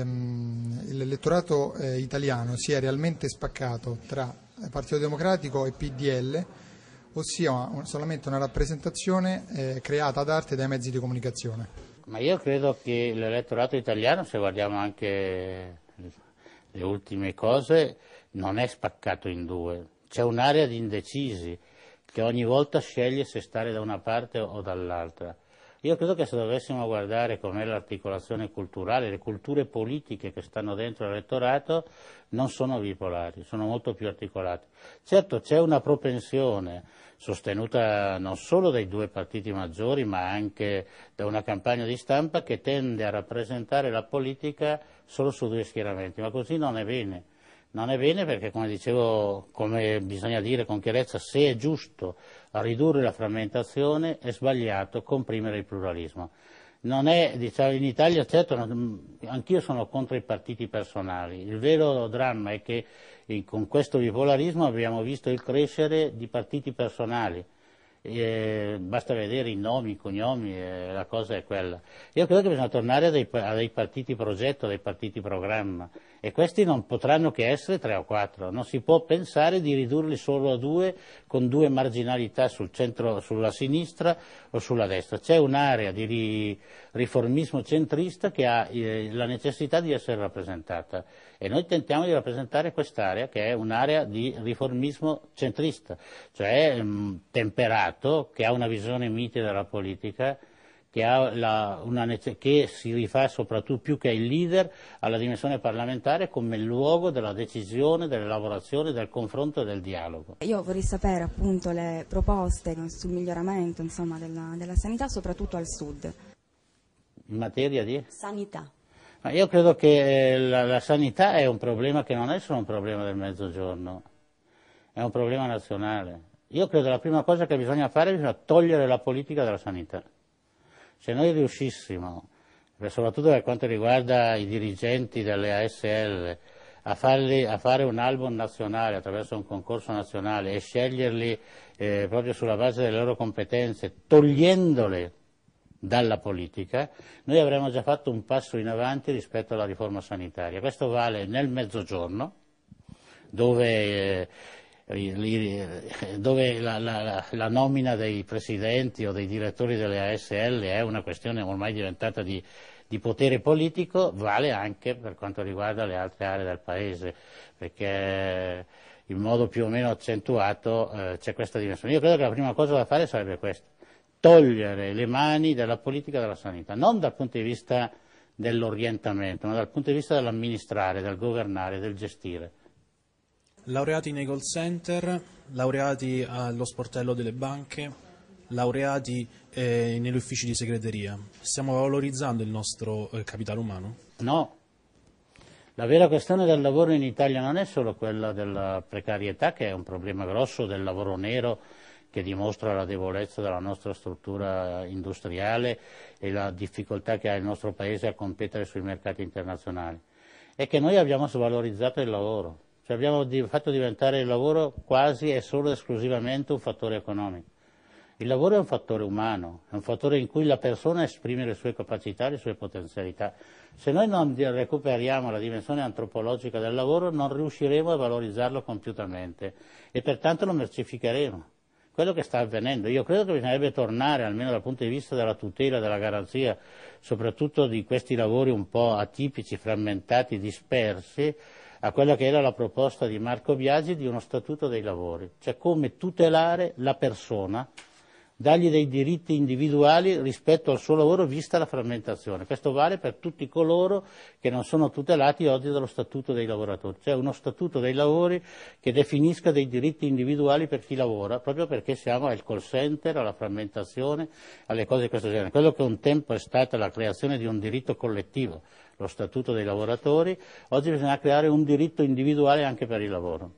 ehm, l'elettorato eh, italiano si è realmente spaccato tra Partito Democratico e PDL, ossia un, solamente una rappresentazione eh, creata ad arte dai mezzi di comunicazione. Ma io credo che l'elettorato italiano, se guardiamo anche le ultime cose, non è spaccato in due. C'è un'area di indecisi che ogni volta sceglie se stare da una parte o dall'altra. Io credo che se dovessimo guardare com'è l'articolazione culturale, le culture politiche che stanno dentro l'elettorato non sono bipolari, sono molto più articolate. Certo c'è una propensione sostenuta non solo dai due partiti maggiori ma anche da una campagna di stampa che tende a rappresentare la politica solo su due schieramenti, ma così non è bene non è bene perché, come dicevo, come bisogna dire con chiarezza, se è giusto ridurre la frammentazione, è sbagliato comprimere il pluralismo. È, diciamo, in Italia certo, anch'io sono contro i partiti personali. Il vero dramma è che con questo bipolarismo abbiamo visto il crescere di partiti personali. Eh, basta vedere i nomi, i cognomi, eh, la cosa è quella. Io credo che bisogna tornare a dei, a dei partiti progetto, a dei partiti programma e questi non potranno che essere tre o quattro. Non si può pensare di ridurli solo a due con due marginalità sul centro, sulla sinistra o sulla destra. C'è un'area di riformismo centrista che ha eh, la necessità di essere rappresentata e noi tentiamo di rappresentare quest'area che è un'area di riformismo centrista, cioè mh, mm, temperato, che ha una visione mite della politica che, la, una, che, si rifà soprattutto più che ai leader alla dimensione parlamentare come luogo della decisione, dell'elaborazione, del confronto e del dialogo. Io vorrei sapere appunto le proposte sul miglioramento insomma, della, della sanità soprattutto al sud. In materia di? Sanità. Ma io credo che eh, la, la sanità è un problema che non è solo un problema del mezzogiorno, è un problema nazionale. Io credo che la prima cosa che bisogna fare è togliere la politica della sanità. Se noi riuscissimo, soprattutto per quanto riguarda i dirigenti delle ASL, a, farli, a, fare un album nazionale attraverso un concorso nazionale e sceglierli eh, proprio sulla base delle loro competenze, togliendole dalla politica, noi avremmo già fatto un passo in avanti rispetto alla riforma sanitaria. Questo vale nel mezzogiorno, dove eh, eh, dove la, la, la, nomina dei presidenti o dei direttori delle ASL è una questione ormai diventata di, di, potere politico, vale anche per quanto riguarda le altre aree del Paese, perché in modo più o meno accentuato eh, c'è questa dimensione. Io credo che la prima cosa da fare sarebbe questa, togliere le mani dalla politica della sanità, non dal punto di vista dell'orientamento, ma dal punto di vista dell'amministrare, del governare, del gestire laureati nei call center, laureati allo sportello delle banche, laureati eh, negli uffici di segreteria. Stiamo valorizzando il nostro eh, capitale umano? No. La vera questione del lavoro in Italia non è solo quella della precarietà, che è un problema grosso del lavoro nero che dimostra la debolezza della nostra struttura industriale e la difficoltà che ha il nostro Paese a competere sui mercati internazionali. È che noi abbiamo svalorizzato il lavoro. Cioè abbiamo di, fatto diventare il lavoro quasi e solo esclusivamente un fattore economico. Il lavoro è un fattore umano, è un fattore in cui la persona esprime le sue capacità, le sue potenzialità. Se noi non recuperiamo la dimensione antropologica del lavoro non riusciremo a valorizzarlo compiutamente e pertanto lo mercificheremo. Quello che sta avvenendo, io credo che bisognerebbe tornare, almeno dal punto di vista della tutela, della garanzia, soprattutto di questi lavori un po' atipici, frammentati, dispersi, a quella che era la proposta di Marco Biagi di uno statuto dei lavori, cioè come tutelare la persona dargli dei diritti individuali rispetto al suo lavoro vista la frammentazione. Questo vale per tutti coloro che non sono tutelati oggi dallo Statuto dei lavoratori, cioè uno Statuto dei lavori che definisca dei diritti individuali per chi lavora, proprio perché siamo al call center, alla frammentazione, alle cose di questo genere. Quello che un tempo è stata la creazione di un diritto collettivo, lo Statuto dei lavoratori, oggi bisogna creare un diritto individuale anche per il lavoro.